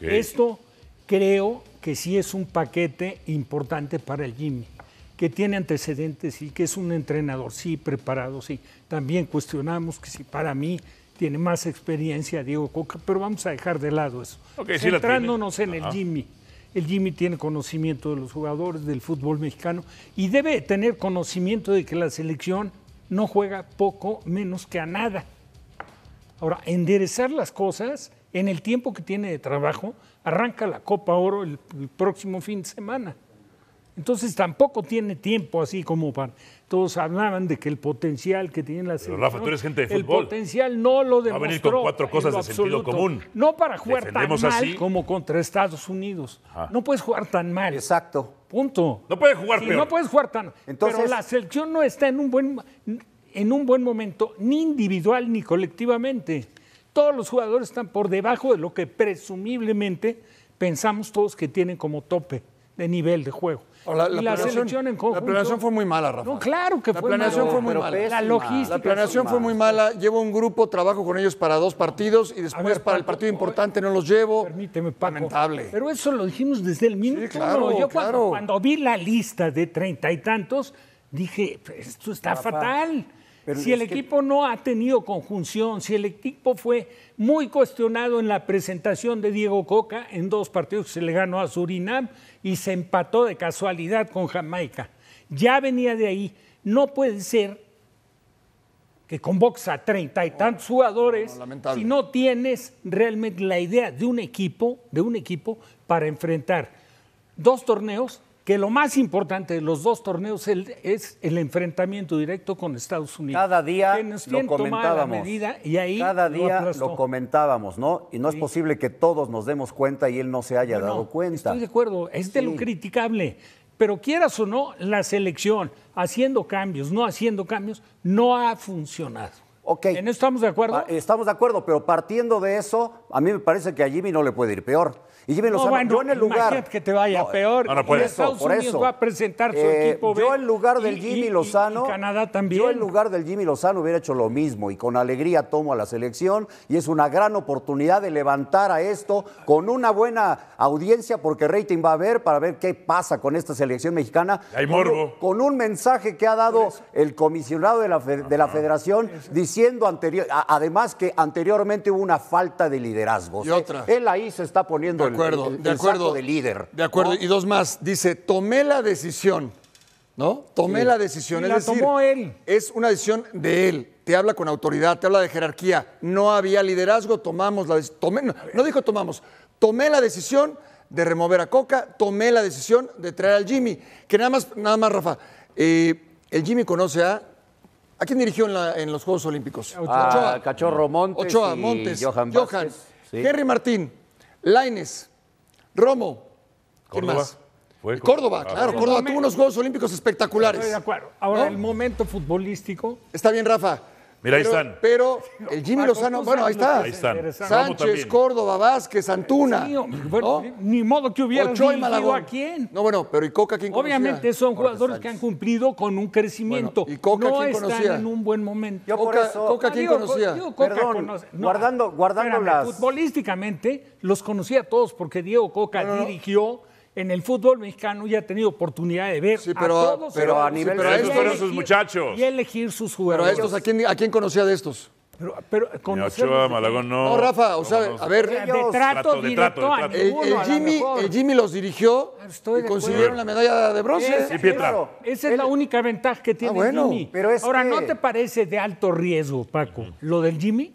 Esto creo que sí es un paquete importante para el Jimmy, que tiene antecedentes y que es un entrenador, sí, preparado, sí. También cuestionamos que si para mí tiene más experiencia Diego Coca, pero vamos a dejar de lado eso. Centrándonos en el Jimmy. El Jimmy tiene conocimiento de los jugadores, del fútbol mexicano y debe tener conocimiento de que la selección no juega poco menos que a nada. Ahora, enderezar las cosas en el tiempo que tiene de trabajo, arranca la Copa Oro el, próximo fin de semana. Entonces tampoco tiene tiempo así como para... Todos hablaban de que el potencial que tiene la selección... Pero Rafa, tú eres gente de fútbol. El potencial no lo demostró. Va a venir con cuatro cosas de sentido común. No para jugar tan mal como contra Estados Unidos. No puedes jugar tan mal. Exacto. Punto. No puedes jugar peor. No puedes jugar tan... Entonces... Pero la selección no está en un buen, en un buen momento, ni individual ni colectivamente todos los jugadores están por debajo de lo que presumiblemente pensamos todos que tienen como tope de nivel de juego. La, selección planeación fue muy mala, Rafa. No, claro que la planeación fue muy mala. la logística. planeación fue muy mala. Llevo un grupo, trabajo con ellos para dos partidos y después para el partido importante no los llevo. Permíteme, Paco. Pero eso lo dijimos desde el minuto Yo cuando, vi la lista de treinta y tantos, dije, pues, esto está fatal si el equipo no ha tenido conjunción, si el equipo fue muy cuestionado en la presentación de Diego Coca en dos partidos que se le ganó a Surinam y se empató de casualidad con Jamaica. Ya venía de ahí. No puede ser que convoques a treinta y tantos jugadores si no tienes realmente la idea de un equipo, de un equipo para enfrentar dos torneos que lo más importante de los dos torneos es el enfrentamiento directo con Estados Unidos. Cada día lo comentábamos. y ahí Cada día lo, comentábamos, ¿no? Y no es posible que todos nos demos cuenta y él no se haya dado cuenta. Estoy de acuerdo, es de lo criticable. Pero quieras o no, la selección, haciendo cambios, no haciendo cambios, no ha funcionado. Ok. ¿En eso estamos de acuerdo? Ah, estamos de acuerdo, pero partiendo de eso, a mí me parece que a Jimmy no le puede ir peor. Y Jimmy Lozano, bueno, yo en el lugar. que te vaya peor. Ah, no, no Estados por Unidos eso. va a presentar su eh, equipo B. Yo en lugar del Jimmy Lozano. Canadá también. Yo en lugar del Jimmy Lozano hubiera hecho lo mismo y con alegría tomo a la selección. Y es una gran oportunidad de levantar a esto con una buena audiencia, porque rating va a haber para ver qué pasa con esta selección mexicana. Hay morbo. Con, un mensaje que ha dado el comisionado de la, de la federación diciendo anterior, además que anteriormente hubo una falta de liderazgo. Y ¿eh? otra. Él ahí se está poniendo de el, de de líder. De acuerdo, y dos más. Dice, tomé la decisión, ¿no? Tomé la decisión. es decir, tomó él. Es una decisión de él. Te habla con autoridad, te habla de jerarquía. No había liderazgo, tomamos la decisión. No, dijo tomamos, tomé la decisión de remover a Coca, tomé la decisión de traer al Jimmy. Que nada más, nada más, Rafa. Eh, el Jimmy conoce a ¿A quién dirigió en, los Juegos Olímpicos? A Ochoa. Ah, Cachorro Montes. Ochoa, y Montes. Johan. Johan Henry Martín. Laines. Romo. ¿Quién Córdoba. más? Córdoba, claro. Córdoba tuvo unos Juegos Olímpicos espectaculares. Estoy de acuerdo. Ahora, el momento futbolístico. Está bien, Rafa. Mira, ahí pero, están. Pero el Jimmy Lozano, bueno, ahí está. Ahí están. Sánchez, Córdoba, Vázquez, Antuna. Ni modo que hubiera dirigido a quién. No, bueno, pero ¿y Coca quién conocía? Obviamente son jugadores que han cumplido con un crecimiento. ¿Y Coca no quién conocía? están en un buen momento. Yo Coca, quién conocía? Perdón, guardando, guardando las... Futbolísticamente los conocía a todos porque Diego Coca dirigió en el fútbol mexicano ya ha tenido oportunidad de ver pero, a todos. Pero a nivel estos fueron sus muchachos. Y elegir sus jugadores. Pero a estos, ¿a quién, conocía de estos? Pero, pero con Malagón no. No, Rafa, o sea, a ver. El, Jimmy, los dirigió Estoy y consiguieron la medalla de bronce. Es, Esa es la única ventaja que ah, tiene Jimmy. Ahora, ¿no te parece de alto riesgo, Paco, lo del Jimmy?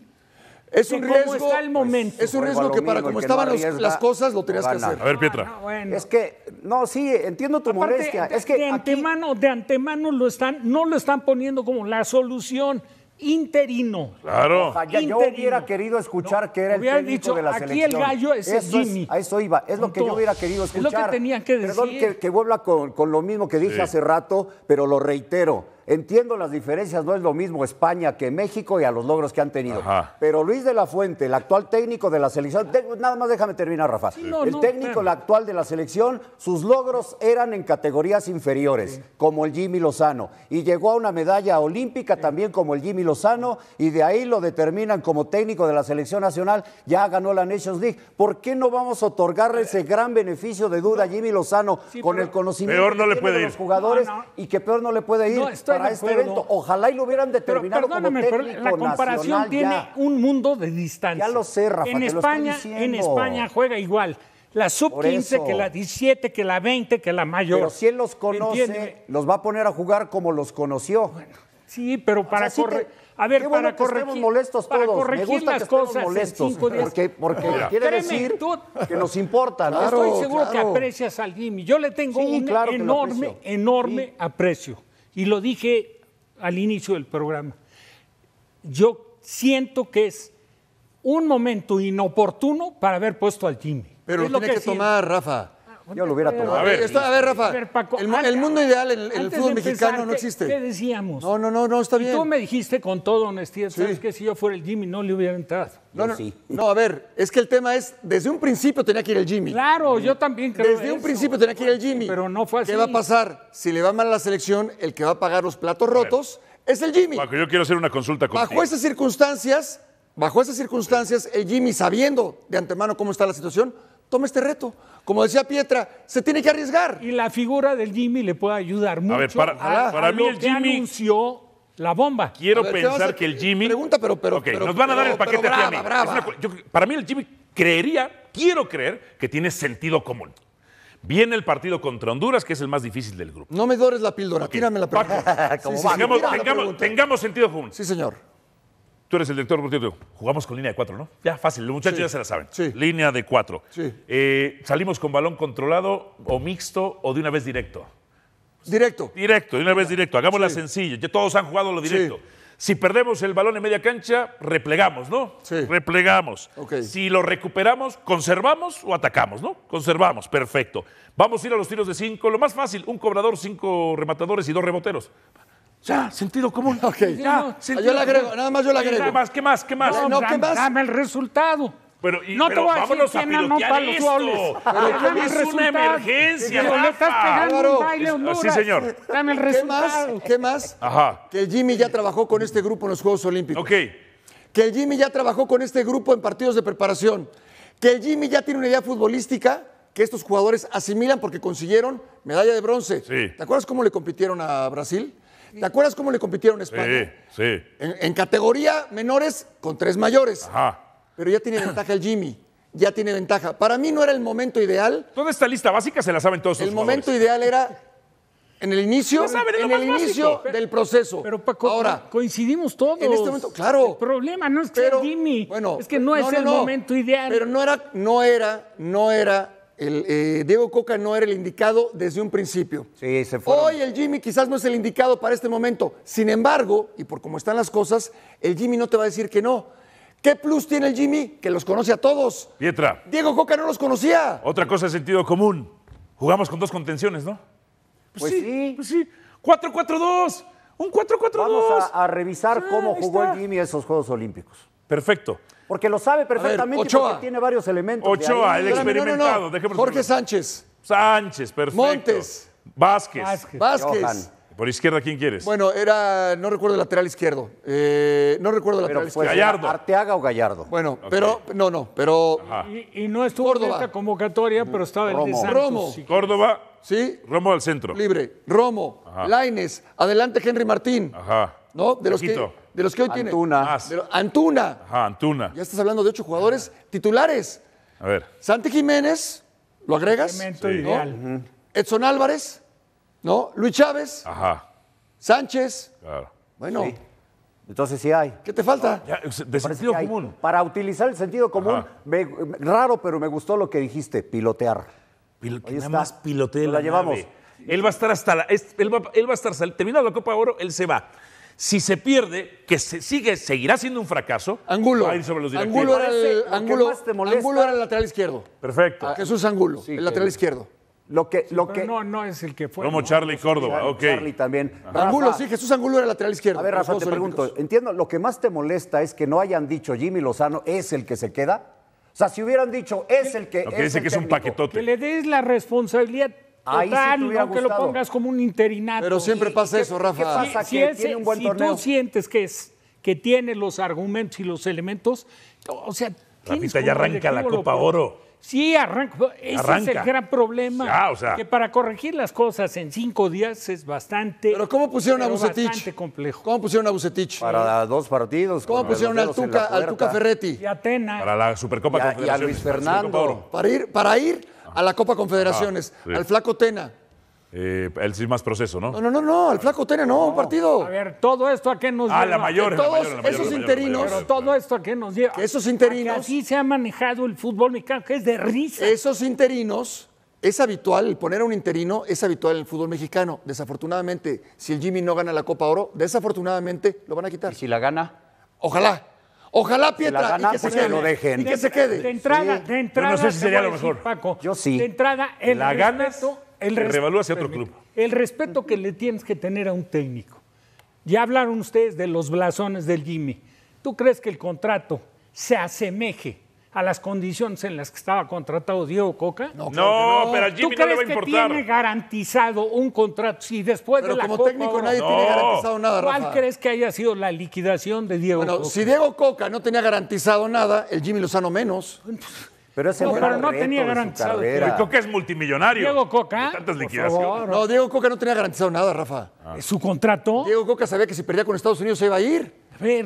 Pues, es un riesgo. es un riesgo que para como estaban las cosas lo tenías que hacer. A ver, ah, Pietra. Es que, no, sí, entiendo tu molestia. De, es que de antemano, de antemano lo están, no lo están poniendo como la solución interino. Claro. yo hubiera querido escuchar que era el técnico dicho, de la aquí selección. Aquí el gallo es Jimmy. a eso iba. Es lo que yo hubiera querido escuchar. Es lo que tenían que decir. Perdón que, vuelva con, lo mismo que dije hace rato, pero lo reitero Entiendo las diferencias, no es lo mismo España que México y a los logros que han tenido. Pero Luis de la Fuente, el actual técnico de la selección, nada más déjame terminar, Rafa. el técnico, el actual de la selección, sus logros eran en categorías inferiores, como el Jimmy Lozano. Y llegó a una medalla olímpica también como el Jimmy Lozano, y de ahí lo determinan como técnico de la selección nacional, ya ganó la Nations League. ¿Por qué no vamos a otorgarle ese gran beneficio de duda a Jimmy Lozano con el conocimiento de los jugadores y que peor no le puede ir? para este evento. Ojalá y lo hubieran determinado como técnico pero la comparación tiene un mundo de distancia. Ya lo sé, Rafael. en España, En España juega igual la sub 15, que la 17, que la 20, que la mayor. Pero si él los conoce, los va a poner a jugar como los conoció. sí, pero para correr. a ver, para que corregir, molestos todos. Para Me gusta que estemos molestos, porque, porque quiere decir que nos importa. estoy seguro que aprecias al Jimmy. Yo le tengo un enorme, enorme aprecio. Y lo dije al inicio del programa. Yo siento que es un momento inoportuno para haber puesto al Jimmy. Pero lo tiene que, que tomar, Rafa. Yo lo hubiera tomado. A ver, a Rafa, el, mundo ideal en el, fútbol mexicano no existe. ¿Qué decíamos? No, no, no, no está bien. tú me dijiste con toda honestidad, ¿sabes que Si yo fuera el Jimmy no le hubiera entrado. No, no, no, a ver, es que el tema es, desde un principio tenía que ir el Jimmy. Claro, yo también creo Desde un principio tenía que ir el Jimmy. Pero no fue así. ¿Qué va a pasar? Si le va mal a la selección, el que va a pagar los platos rotos es el Jimmy. yo quiero hacer una consulta con Bajo esas circunstancias, bajo esas circunstancias, el Jimmy, sabiendo de antemano cómo está la situación, toma este reto. Como decía Pietra, se tiene que arriesgar. Y la figura del Jimmy le puede ayudar mucho. A ver, para, mí el Jimmy anunció la bomba. Quiero pensar que el Jimmy. Pregunta, pero, pero, nos van a dar el paquete a mí. para mí el Jimmy creería, quiero creer que tiene sentido común. Viene el partido contra Honduras, que es el más difícil del grupo. No me dores la píldora, tírame la tengamos, tengamos sentido común. Sí, señor. Tú eres el director Jugamos con línea de cuatro, ¿no? Ya, fácil. Los muchachos ya se la saben. Línea de cuatro. Sí. Eh, ¿Salimos con balón controlado o mixto o de una vez directo? Directo. Directo, de una vez directo. Hagámosla sencilla. Ya todos han jugado lo directo. Si perdemos el balón en media cancha, replegamos, ¿no? Sí. Replegamos. Si lo recuperamos, conservamos o atacamos, ¿no? Conservamos, perfecto. Vamos a ir a los tiros de cinco. Lo más fácil, un cobrador, cinco rematadores y dos reboteros. Ya, sentido común. Ok, Ya, ah, yo le agrego, nada más yo le agrego. Nada más, ¿qué más? ¿Qué más? No, ¿qué más? Dame el resultado. Pero, no te voy a decir que no para los goles. es una emergencia. Rafa. le estás pegando baile Honduras. Sí, señor. Dame el resultado. ¿Qué más? ¿Qué más? Ajá. Que Jimmy ya trabajó con este grupo en los Juegos Olímpicos. Ok. Que el Jimmy ya trabajó con este grupo en partidos de preparación. Que el Jimmy ya tiene una idea futbolística que estos jugadores asimilan porque consiguieron medalla de bronce. Sí. ¿Te acuerdas cómo le compitieron a Brasil? ¿Te acuerdas cómo le compitieron a España? Sí, sí. En, categoría menores con tres mayores. Ajá. Pero ya tiene ventaja el Jimmy. Ya tiene ventaja. Para mí no era el momento ideal. Toda esta lista básica se la saben todos. El momento ideal era en el inicio, en el inicio del proceso. Pero Paco, ahora coincidimos todos. En este momento, claro. El problema no es que Jimmy, bueno, es que no, es el momento ideal. Pero no era, no era, no era eh, Diego Coca no era el indicado desde un principio. Sí, se fue. Hoy el Jimmy quizás no es el indicado para este momento. Sin embargo, y por cómo están las cosas, el Jimmy no te va a decir que no. ¿Qué plus tiene el Jimmy? Que los conoce a todos. Pietra. Diego Coca no los conocía. Otra cosa de sentido común. Jugamos con dos contenciones, ¿no? Pues, pues sí, Pues sí. 4-4-2. Un 4-4-2. Vamos a, revisar cómo jugó el Jimmy esos Juegos Olímpicos. Perfecto. Porque lo sabe perfectamente porque tiene varios elementos. Ochoa, el experimentado. Jorge Sánchez. Sánchez, perfecto. Montes. Vázquez. Vázquez. Por izquierda, ¿quién quieres? Bueno, era, no recuerdo el lateral izquierdo. Eh, no recuerdo el lateral izquierdo. Gallardo. Arteaga o Gallardo. Bueno, pero, no, no, pero. Y, no estuvo en esta convocatoria, pero estaba el Romo. Córdoba. Sí. Romo al centro. Libre. Romo. Laines. Adelante, Henry Martín. Ajá. ¿No? De los que. De los que hoy tiene. Antuna. Ah, Antuna. Ajá, Antuna. Ya estás hablando de ocho jugadores titulares. A ver. Santi Jiménez, ¿lo agregas? Sí. Edson Álvarez, ¿no? Luis Chávez. Ajá. Sánchez. Claro. Bueno. Entonces sí hay. ¿Qué te falta? sentido común. Para utilizar el sentido común, raro, pero me gustó lo que dijiste, pilotear. Pilotear. Es más pilotear La, llevamos. Él va a estar hasta la. Él va, él va a estar. Termina la Copa de Oro, él se va. Si se pierde, que se sigue, seguirá siendo un fracaso. Angulo. Va Angulo era el, Angulo el lateral izquierdo. Perfecto. Ah, Jesús Angulo, el lateral izquierdo. Lo que, lo que... No, no es el que fue. Como ¿no? Charlie Córdoba, Charlie, también. Rafa, Angulo, sí, Jesús Angulo era lateral izquierdo. A ver, Rafa, te pregunto, entiendo, lo que más te molesta es que no hayan dicho Jimmy Lozano es el que se queda. O sea, si hubieran dicho es el que. Lo que dice que es un paquetote. Que le des la responsabilidad aunque lo pongas como un interinato. Pero siempre pasa eso, Rafa. Si, tú sientes que, es, que tiene los argumentos y los elementos, o sea... ya arranca la Copa Oro. Sí, arranca. Ese es el gran problema. o sea. Que para corregir las cosas en cinco días es bastante. Pero ¿cómo pusieron a Bucetich? Bastante complejo. ¿Cómo pusieron a Bucetich? Para dos partidos. ¿Cómo pusieron al Tuca, Ferretti? Y Para la Supercopa y a, y a Luis Fernando. para ir, para ir a la Copa Confederaciones, ah, al Flaco Tena. El eh, él más proceso, ¿no? No, no, no, al Flaco Tena no, un partido. A ver, todo esto a qué nos ah, lleva. A la mayor, todos esos interinos. todo esto a qué nos lleva. esos interinos. así se ha manejado el fútbol mexicano, que es de risa. Esos interinos, es habitual, el poner a un interino es habitual en el fútbol mexicano. Desafortunadamente, si el Jimmy no gana la Copa Oro, desafortunadamente lo van a quitar. si la gana? Ojalá. Ojalá Pietra y que se que se quede. De entrada, de entrada. no sé si sería lo mejor. Paco, yo sí. De entrada, el la ganas, el hacia otro club. El respeto que le tienes que tener a un técnico. Ya hablaron ustedes de los blasones del Jimmy. ¿Tú crees que el contrato se asemeje a las condiciones en las que estaba contratado Diego Coca? No, no, no. pero a Jimmy no le va a importar. Que tiene garantizado un contrato si después de la como técnico nadie tiene garantizado nada. ¿Cuál crees que haya sido la liquidación de Diego bueno, si Diego Coca no tenía garantizado nada, el Jimmy Lozano menos. Pero ese no, pero no tenía garantizado. Pero Coca es multimillonario. Diego Coca. Tantas liquidaciones. No, Diego Coca no tenía garantizado nada, Rafa. ¿Su contrato? Diego Coca sabía que si perdía con Estados Unidos se iba a ir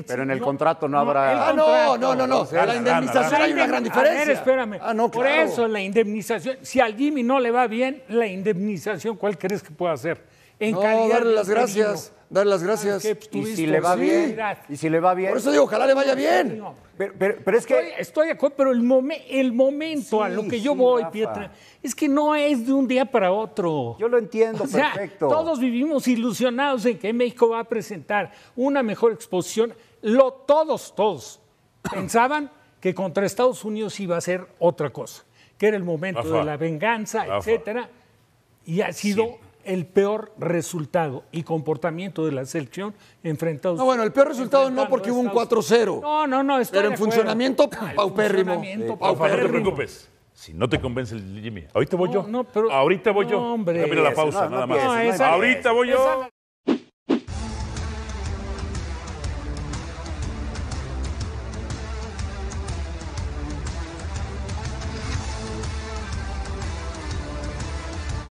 pero en el contrato no, habrá. Ah, no, no, no, no. A la indemnización hay una gran diferencia. A ver, espérame. Ah, Por eso la indemnización, si al Jimmy no le va bien, la indemnización, ¿cuál crees que pueda hacer? en no, darle las gracias. Darle las gracias. y si le va bien. Y si le va bien. Por eso digo, ojalá le vaya bien. Pero, es que. Estoy, de acuerdo, pero el, momento a lo que yo voy, Pietra, es que no es de un día para otro. Yo lo entiendo, perfecto. Todos vivimos ilusionados en que México va a presentar una mejor exposición. Lo, todos, todos pensaban que contra Estados Unidos iba a ser otra cosa, que era el momento de la venganza, etcétera. Y ha sido el peor resultado y comportamiento de la selección enfrentados. No, bueno, el peor resultado no porque hubo un 4-0. No, no, no, estoy Pero en funcionamiento ah, paupérrimo. paupérrimo. no te preocupes. Si no te convence el Jimmy. Ahorita voy yo. No, pero, Ahorita voy yo. Hombre. Mira la pausa, nada más. Ahorita voy yo.